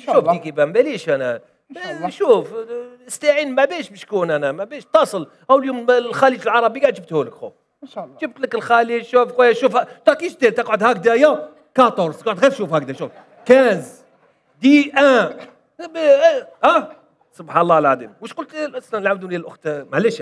شوف ديكي بمباليش انا شوف استعين ما بيش بشكون انا ما بيش تصل او اليوم الخليج العربي قاعد جبته لك خو ان شاء الله جبت لك الخليج شوف خويا شوف تا كيش دير تقعد يا 14 تقعد غير شوف هكذا شوف 15 دي ان ها أه؟ سبحان الله العظيم واش قلت اصلا نعاودوا لي الاخت معليش